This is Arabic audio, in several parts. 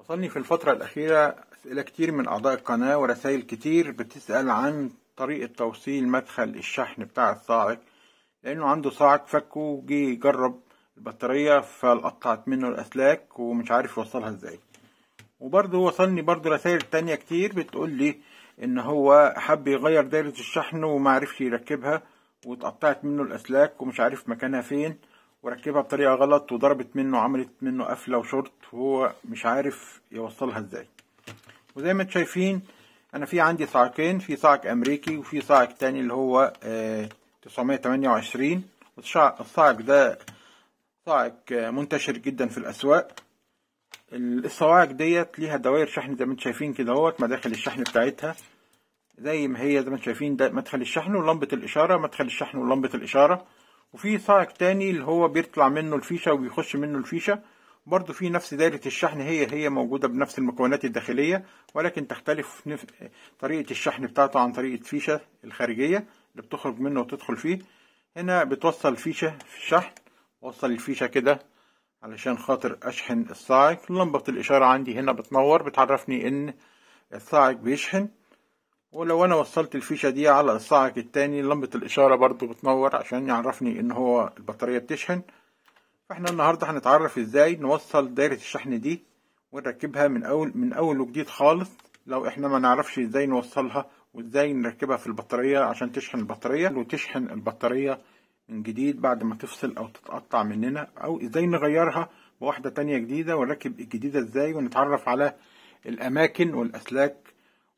وصلني في الفترة الأخيرة أسئلة كتير من أعضاء القناة ورسائل كتير بتسأل عن طريقة توصيل مدخل الشحن بتاع الصاعق لأنه عنده صاعق فكه وجه يجرب البطارية فقطعت منه الأسلاك ومش عارف يوصلها إزاي وبرضه وصلني برضه رسائل تانية كتير بتقول لي إن هو حب يغير دايرة الشحن ومعرفش يركبها واتقطعت منه الأسلاك ومش عارف مكانها فين وركبها بطريقة غلط وضربت منه عملت منه قفلة وشورت وهو مش عارف يوصلها ازاي وزي ما انتم شايفين انا في عندي صاعقين في صاعق امريكي وفي صاعق تاني اللي هو آه، تسعمية تمانية وعشرين الصاعق ده صاعق آه، منتشر جدا في الاسواق الصواعق ديت ليها دوائر شحن زي ما انتم شايفين كده اهوت مداخل الشحن بتاعتها زي ما هي زي ما انتم شايفين ده مدخل الشحن ولمبة الاشارة مدخل الشحن ولمبة الاشارة وفي سائق تاني اللي هو بيطلع منه الفيشة وبيخش منه الفيشة برضو في نفس دائرة الشحن هي هي موجودة بنفس المكونات الداخلية ولكن تختلف نف... طريقة الشحن بتاعته عن طريقة فيشة الخارجية اللي بتخرج منه وتدخل فيه هنا بتوصل فيشة في الشحن وصل الفيشة كده علشان خاطر أشحن الصاعق لمبة الإشارة عندي هنا بتنور بتعرفني إن الصاعق بيشحن ولو انا وصلت الفيشة دي على الصاعق التاني لمبة الاشارة برضو بتنور عشان يعرفني ان هو البطارية بتشحن فاحنا النهاردة هنتعرف ازاي نوصل دايرة الشحن دي ونركبها من اول من اول وجديد خالص لو احنا ما نعرفش ازاي نوصلها وازاي نركبها في البطارية عشان تشحن البطارية وتشحن البطارية من جديد بعد ما تفصل او تتقطع مننا او ازاي نغيرها بواحدة تانية جديدة ونركب الجديدة ازاي ونتعرف على الاماكن والاسلاك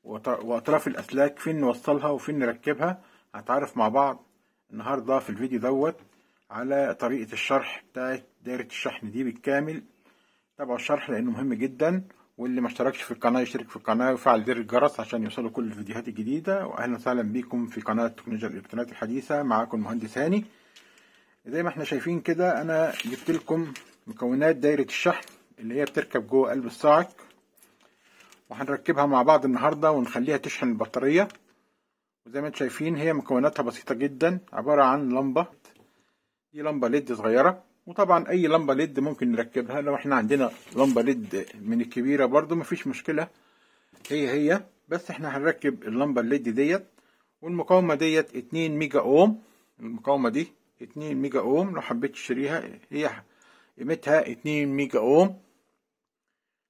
واطراف الاسلاك فين نوصلها وفين نركبها هنتعرف مع بعض النهارده في الفيديو دوت على طريقه الشرح بتاعه دايره الشحن دي بالكامل تابعوا الشرح لانه مهم جدا واللي ما اشتركش في القناه يشترك في القناه وفعل زر الجرس عشان يوصله كل الفيديوهات الجديده واهلا وسهلا بكم في قناه تكنولوجيا الالكترونيات الحديثه معاكم المهندس هاني زي ما احنا شايفين كده انا جبت لكم مكونات دايره الشحن اللي هي بتركب جوه قلب الصاعق وهنركبها مع بعض النهاردة ونخليها تشحن البطارية وزي ما انتم شايفين هي مكوناتها بسيطة جدا عبارة عن لمبة دي لمبة ليد صغيرة وطبعا اي لمبة ليد ممكن نركبها لو احنا عندنا لمبة ليد من الكبيرة برضو مفيش مشكلة هي هي بس احنا هنركب اللمبة الليد ديت والمقاومة ديت اتنين ميجا اوم المقاومة دي اتنين ميجا اوم لو حبيت تشتريها هي قيمتها اتنين ميجا اوم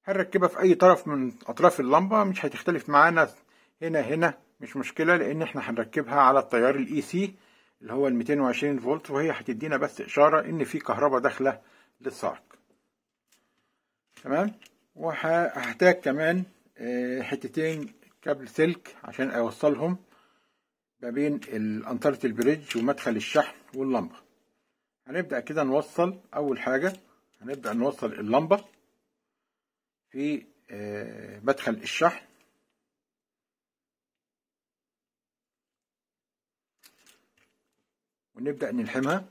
هنركبها في اي طرف من اطراف اللمبة مش هتختلف معانا هنا هنا مش مشكلة لان احنا هنركبها على التيار الاي سي e اللي هو ال 220 فولت وهي هتدينا بس اشارة ان في كهرباء داخلة للسارك تمام وهحتاج كمان آه، حتتين كابل سلك عشان اوصلهم ما بين الانطرة البريدج ومدخل الشحن واللمبة هنبدأ كده نوصل اول حاجة هنبدأ نوصل اللمبة في آه، مدخل الشحن ونبدأ نلحمها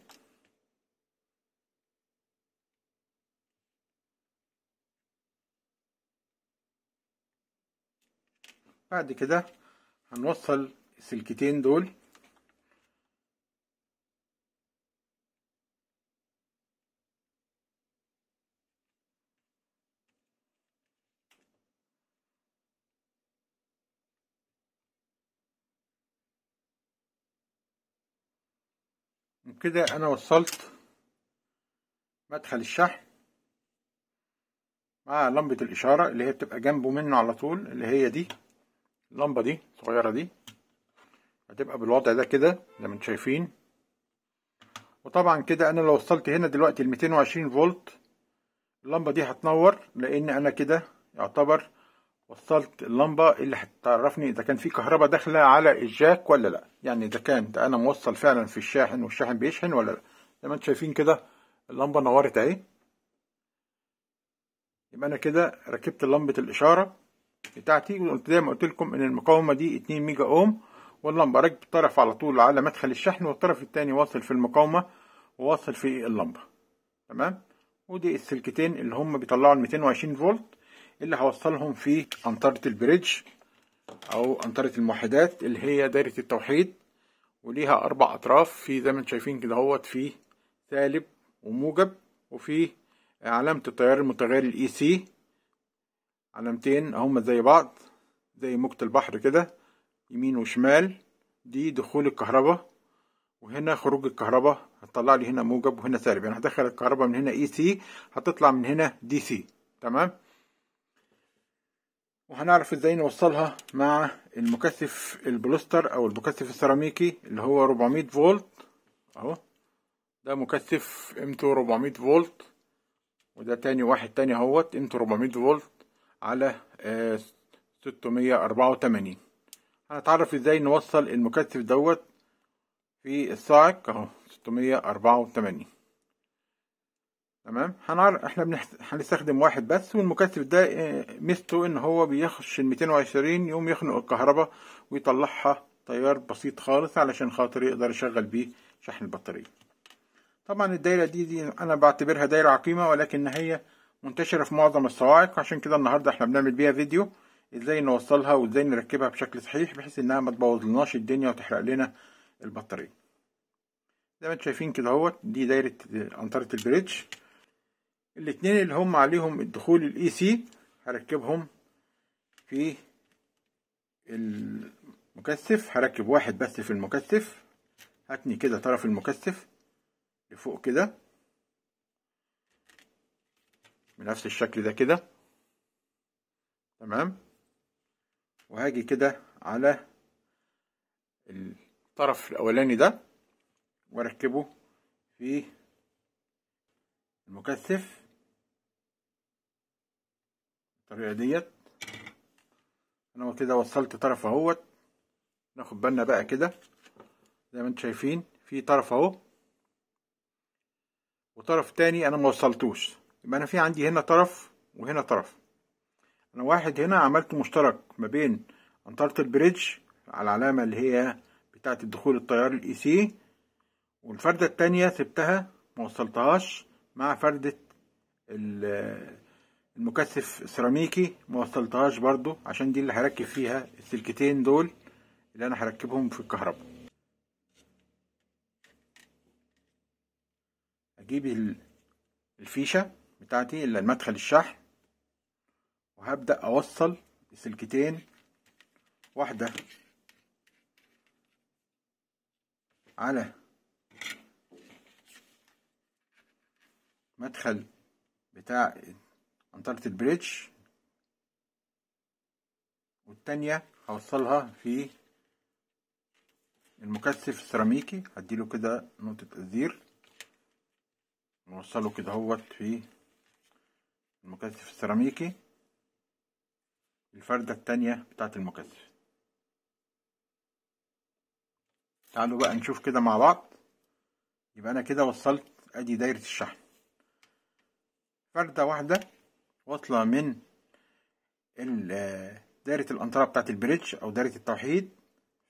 بعد كده هنوصل السلكتين دول كده انا وصلت مدخل الشحن مع لمبة الإشارة اللي هي بتبقى جنبه منه على طول اللي هي دي اللمبة دي الصغيرة دي هتبقى بالوضع ده كده زي ما انتم شايفين وطبعا كده انا لو وصلت هنا دلوقتي ال 220 فولت اللمبة دي هتنور لأن انا كده يعتبر وصلت اللمبة اللي هتعرفني إذا كان في كهرباء داخلة على الجاك ولا لأ يعني إذا كان أنا موصل فعلا في الشاحن والشاحن بيشحن ولا لأ زي ما انتم شايفين كده اللمبة نورت أهي يبقى أنا كده ركبت لمبة الإشارة بتاعتي وقلت زي ما قلت لكم إن المقاومة دي 2 ميجا أوم واللمبة راكب طرف على طول على مدخل الشحن والطرف التاني واصل في المقاومة وواصل في اللمبة تمام ودي السلكتين اللي هم بيطلعوا ال 220 فولت اللي هوصلهم في أنطرة البريدج أو أنطرة الموحدات اللي هي دايرة التوحيد وليها أربع أطراف في زي ما انتم شايفين كده اهوت في سالب وموجب وفي علامة التيار المتغير الإي سي e علامتين هما زي بعض زي موجة البحر كده يمين وشمال دي دخول الكهرباء وهنا خروج الكهرباء هتطلع لي هنا موجب وهنا سالب يعني هدخل الكهرباء من هنا اي e سي هتطلع من هنا دي سي تمام وهنعرف ازاي نوصلها مع المكثف البلوستر او المكثف السيراميكي اللي هو 400 فولت اهو ده مكثف قيمته 400 فولت وده تاني واحد تاني اهوت قيمته 400 فولت على 684 آه، هنتعرف ازاي نوصل المكثف دوت في الصاعق اهو 684 تمام هنعرف احنا بنحت... هنستخدم واحد بس والمكثف ده آه، ميزته ان هو بيخش ال 220 يقوم يخنق الكهرباء ويطلعها تيار بسيط خالص علشان خاطر يقدر يشغل بيه شحن البطارية طبعا الدايرة دي, دي انا بعتبرها دايرة عقيمة ولكن هي منتشرة في معظم الصواعق عشان كده النهاردة احنا بنعمل بيها فيديو ازاي نوصلها وازاي نركبها بشكل صحيح بحيث انها ما تبوظلناش الدنيا وتحرق لنا البطارية زي ما انتم شايفين كده اهوت دي دايرة انطرة البريدج الاثنين اللي هم عليهم الدخول الاي سي e هركبهم في المكثف هركب واحد بس في المكثف هتني كده طرف المكثف لفوق كده بنفس الشكل ده كده تمام وهاجي كده على الطرف الاولاني ده واركبه في المكثف الطريقه ديت انا كده وصلت طرف اهوت ناخد بالنا بقى كده زي ما انتم شايفين في طرف اهو وطرف تاني انا ما وصلتوش يبقى انا في عندي هنا طرف وهنا طرف انا واحد هنا عملت مشترك ما بين انطرة البريدج على العلامة اللي هي بتاعة الدخول التيار الاي سي e والفردة التانية سبتها ما وصلتهاش مع فردة المكثف سيراميكي موصلتهاش برضو عشان دي اللي هركب فيها السلكتين دول اللي انا هركبهم في الكهرباء هجيب الفيشه بتاعتي اللي المدخل الشحن وهبدا اوصل السلكتين واحده على مدخل بتاع قنطرة البريتش والتانية هوصلها في المكثف السيراميكي هديله كده نقطة تقدير نوصله كده هوت في المكثف السيراميكي الفردة التانية بتاعة المكثف تعالوا بقى نشوف كده مع بعض يبقى انا كده وصلت ادي دايرة الشحن فردة واحدة واصلة من دايرة الأنطرة بتاعة البريدج أو دايرة التوحيد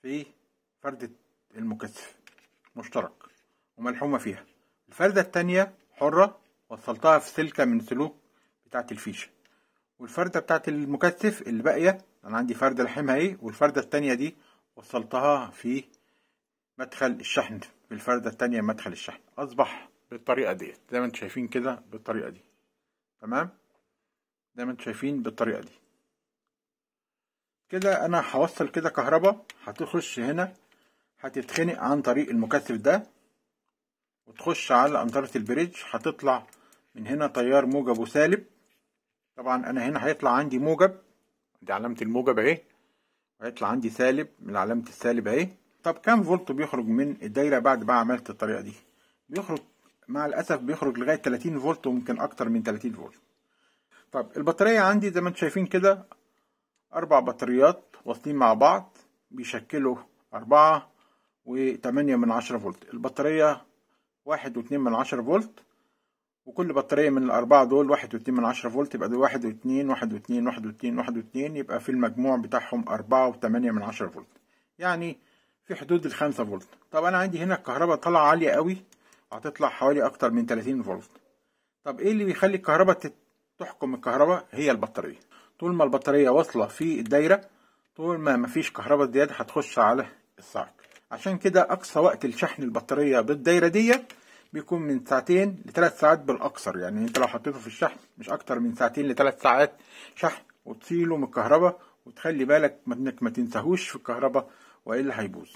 في فردة المكثف مشترك وملحومة فيها الفردة التانية حرة وصلتها في سلكة من سلوك بتاعة الفيشة والفردة بتاعة المكثف اللي باقية أنا عندي فردة لحمها إيه والفردة التانية دي وصلتها في مدخل الشحن في الفردة التانية مدخل الشحن أصبح بالطريقة ديت زي ما انتم شايفين كده بالطريقة دي تمام زي ما انتم شايفين بالطريقه دي كده انا هوصل كده كهرباء هتخش هنا هتتخنق عن طريق المكثف ده وتخش على قنطرة البريدج هتطلع من هنا تيار موجب وسالب طبعا انا هنا هيطلع عندي موجب دي علامة الموجب اهي هيطلع عندي سالب من علامة السالب اهي طب كام فولت بيخرج من الدايرة بعد ما عملت الطريقة دي بيخرج مع الأسف بيخرج لغاية 30 فولت وممكن أكتر من 30 فولت طب البطارية عندي زي ما انتم شايفين كده أربع بطاريات واصلين مع بعض بيشكلوا أربعة وتمانية من عشرة فولت البطارية واحد واتنين من عشرة فولت وكل بطارية من الأربعة دول واحد واتنين من عشرة فولت يبقى دول واحد واتنين واحد واتنين واحد واتنين واحد واتنين يبقى في المجموع بتاعهم أربعة وتمانية من عشرة فولت يعني في حدود الخمسة فولت طب أنا عندي هنا الكهرباء طالعة عالية قوي هتطلع حوالي أكتر من تلاتين فولت طب إيه اللي بيخلي الكهرباء تت... تحكم الكهرباء هي البطارية طول ما البطارية واصلة في الدايرة طول ما مفيش كهرباء زيادة هتخش على الساعة عشان كده أقصى وقت لشحن البطارية بالدايرة ديت بيكون من ساعتين لثلاث ساعات بالأكثر يعني أنت لو حطيته في الشحن مش أكتر من ساعتين لثلاث ساعات شحن وتصيله من الكهرباء وتخلي بالك انك ما تنساهوش في الكهرباء والا هيبوظ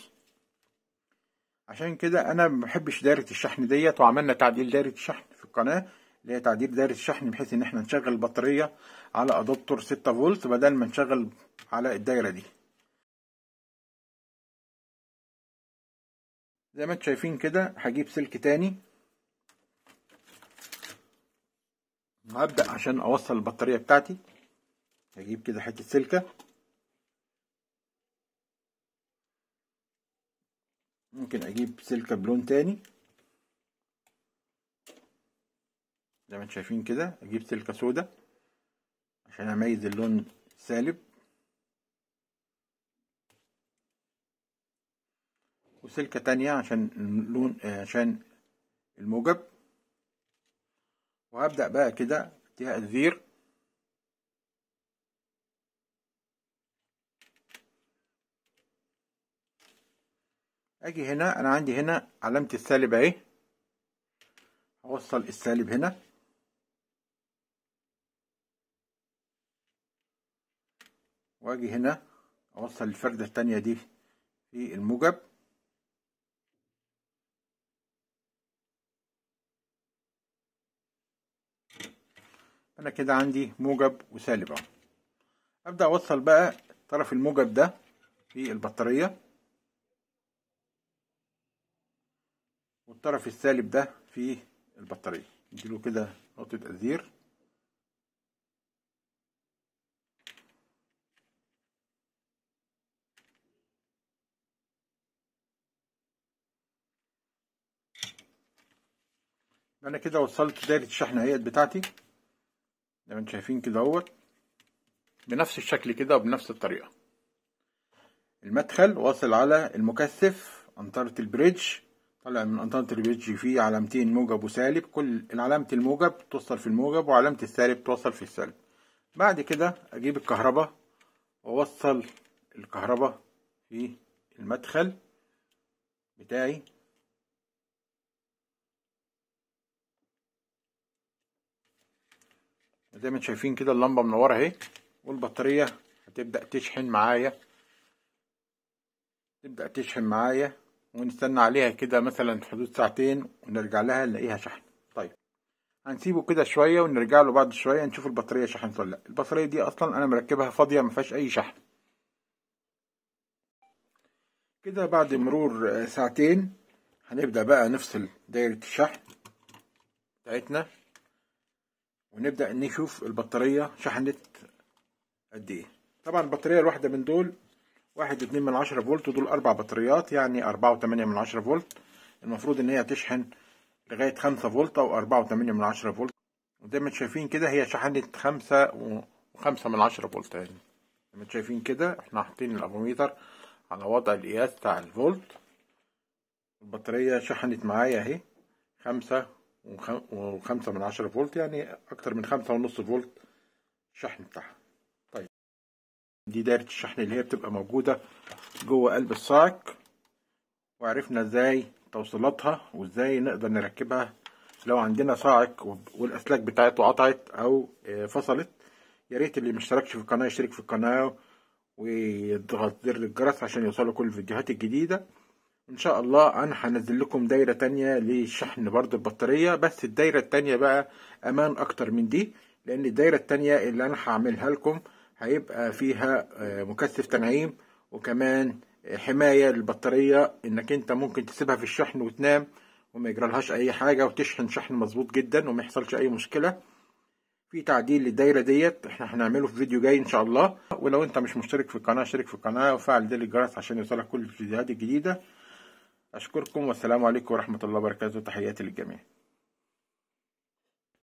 عشان كده انا ما بحبش دايره الشحن ديت وعملنا تعديل دايره الشحن في القناه اللي هي تعديل دايرة الشحن بحيث ان احنا نشغل البطارية على ادابتور 6 فولت بدل ما نشغل على الدايرة دي زي ما انتم شايفين كده هجيب سلك تاني هبدأ عشان اوصل البطارية بتاعتي هجيب كده حتة سلكة ممكن اجيب سلكة بلون تاني زي ما انتم شايفين كده اجيب سلكه سودا عشان اميز اللون سالب وسلكه تانية عشان اللون عشان الموجب وهبدا بقى كده فيها الزير اجي هنا انا عندي هنا علامه السالب اهي اوصل السالب هنا واجي هنا اوصل الفردة التانية دي في الموجب انا كده عندي موجب وسالب اهو ابدا اوصل بقى طرف الموجب ده في البطارية والطرف السالب ده في البطارية نديله كده نقطة أزير انا كده وصلت دايره الشحن اهيت بتاعتي زي ما انتم شايفين كده اهوت بنفس الشكل كده وبنفس الطريقه المدخل واصل على المكثف انطره البريدج طالع من انطره البريدج فيه علامتين موجب وسالب كل علامه الموجب توصل في الموجب وعلامه السالب توصل في السالب بعد كده اجيب الكهرباء واوصل الكهرباء في المدخل بتاعي زي ما انتم شايفين كده اللمبه منوره اهي والبطاريه هتبدا تشحن معايا تبدا تشحن معايا ونستنى عليها كده مثلا في حدود ساعتين ونرجع لها نلاقيها شحن طيب هنسيبه كده شويه ونرجع له بعد شويه نشوف البطاريه شحنت ولا لا البطاريه دي اصلا انا مركبها فاضيه ما فيهاش اي شحن كده بعد مرور ساعتين هنبدا بقى نفصل دايره الشحن بتاعتنا ونبدأ نشوف البطارية شحنت قد ايه طبعا البطارية الواحدة من دول واحد اتنين من عشرة فولت ودول أربع بطاريات يعني أربعة وتمانية من عشرة فولت المفروض إن هي تشحن لغاية خمسة فولت أو أربعة وتمانية من عشرة فولت وزي ما انتوا شايفين كده هي شحنت خمسة وخمسة من عشرة فولت يعني زي ما انتوا شايفين كده احنا حاطين الأفوميتر على وضع القياس بتاع الفولت البطارية شحنت معايا اهي خمسة وخمسة من عشرة فولت يعني أكتر من خمسة ونص فولت شحن بتاعها طيب دي دايرة الشحن اللي هي بتبقى موجودة جوه قلب الصاعق وعرفنا ازاي توصيلاتها وازاي نقدر نركبها لو عندنا صاعق والأسلاك بتاعته قطعت أو آه، فصلت يا ريت اللي مشتركش في القناة يشترك في القناة ويضغط زر الجرس عشان يوصله كل الفيديوهات الجديدة ان شاء الله انا هنزل لكم دايره تانية للشحن برضو البطاريه بس الدايره التانية بقى امان اكتر من دي لان الدايره التانية اللي انا هعملها لكم هيبقى فيها آه، مكثف تنعيم وكمان آه، حمايه للبطاريه انك انت ممكن تسيبها في الشحن وتنام وما يجرالهاش اي حاجه وتشحن شحن مظبوط جدا وما يحصلش اي مشكله في تعديل للدايره ديت احنا هنعمله في فيديو جاي ان شاء الله ولو انت مش مشترك في القناه شارك في القناه وفعل زر الجرس عشان يوصلك كل الفيديوهات الجديده أشكركم والسلام عليكم ورحمة الله وبركاته تحياتي للجميع